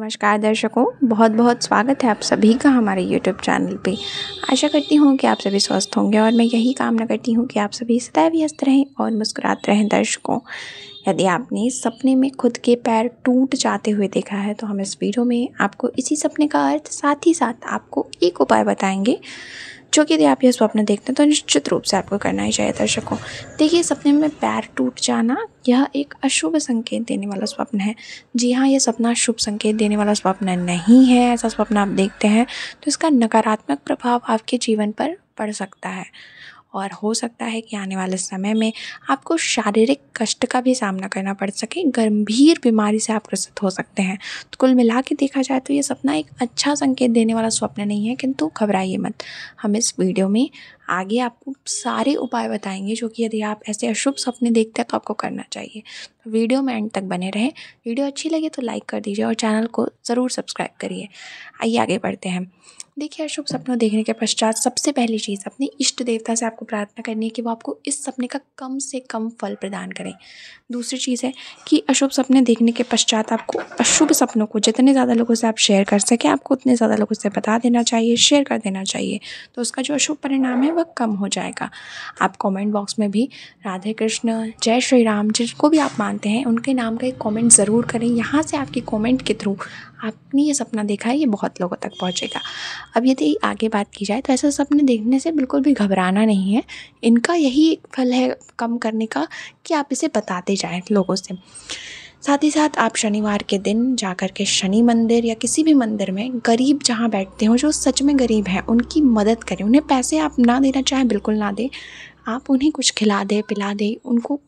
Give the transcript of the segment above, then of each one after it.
नमस्कार दर्शकों बहुत बहुत स्वागत है आप सभी का हमारे YouTube चैनल पे आशा करती हूँ कि आप सभी स्वस्थ होंगे और मैं यही कामना करती हूँ कि आप सभी सदैव व्यस्त रहें और मुस्कुराते रहें दर्शकों यदि आपने सपने में खुद के पैर टूट जाते हुए देखा है तो हम इस वीडियो में आपको इसी सपने का अर्थ साथ ही साथ आपको एक उपाय बताएंगे जो कि यदि आप यह स्वप्न देखते हैं तो निश्चित रूप से आपको करना ही चाहिए दर्शकों देखिए सपने में पैर टूट जाना यह एक अशुभ संकेत देने वाला स्वप्न है जी हाँ यह सपना शुभ संकेत देने वाला स्वप्न नहीं है ऐसा स्वप्न आप देखते हैं तो इसका नकारात्मक प्रभाव आपके जीवन पर पड़ सकता है और हो सकता है कि आने वाले समय में आपको शारीरिक कष्ट का भी सामना करना पड़ सके गंभीर बीमारी से आप ग्रसित हो सकते हैं तो कुल मिला के देखा जाए तो ये सपना एक अच्छा संकेत देने वाला स्वप्न नहीं है किंतु घबराइए मत हम इस वीडियो में आगे आपको सारे उपाय बताएंगे जो कि यदि आप ऐसे अशुभ सपने देखते हैं तो आपको करना चाहिए तो वीडियो में एंड तक बने रहें वीडियो अच्छी लगे तो लाइक कर दीजिए और चैनल को ज़रूर सब्सक्राइब करिए आइए आगे बढ़ते हैं देखिए अशुभ सपनों देखने के पश्चात सबसे पहली चीज़ अपने इष्ट देवता से आपको प्रार्थना करनी है कि वो आपको इस सपने का कम से कम फल प्रदान करें दूसरी चीज़ है कि अशुभ सपने देखने के पश्चात आपको अशुभ सपनों को जितने ज़्यादा लोगों से आप शेयर कर सकें आपको उतने ज़्यादा लोगों से बता देना चाहिए शेयर कर देना चाहिए तो उसका जो अशुभ परिणाम है वह कम हो जाएगा आप कमेंट बॉक्स में भी राधे कृष्ण जय श्री राम जिनको भी आप मानते हैं उनके नाम का एक कॉमेंट ज़रूर करें यहाँ से आपकी कॉमेंट के थ्रू आपने ये सपना देखा है ये बहुत लोगों तक पहुँचेगा अब यदि आगे बात की जाए तो ऐसा सपने देखने से बिल्कुल भी घबराना नहीं है इनका यही एक फल है कम करने का कि आप इसे बताते जाएँ लोगों से साथ ही साथ आप शनिवार के दिन जाकर के शनि मंदिर या किसी भी मंदिर में गरीब जहाँ बैठते हो जो सच में गरीब हैं उनकी मदद करें उन्हें पैसे आप ना देना चाहें बिल्कुल ना दें आप उन्हें कुछ खिला दें पिला दें उनको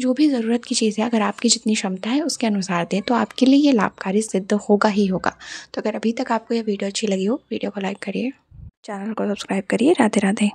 जो भी ज़रूरत की चीज़ें अगर आपकी जितनी क्षमता है उसके अनुसार दें तो आपके लिए ये लाभकारी सिद्ध होगा ही होगा तो अगर अभी तक आपको यह वीडियो अच्छी लगी हो वीडियो को लाइक करिए चैनल को सब्सक्राइब करिए राधे राधे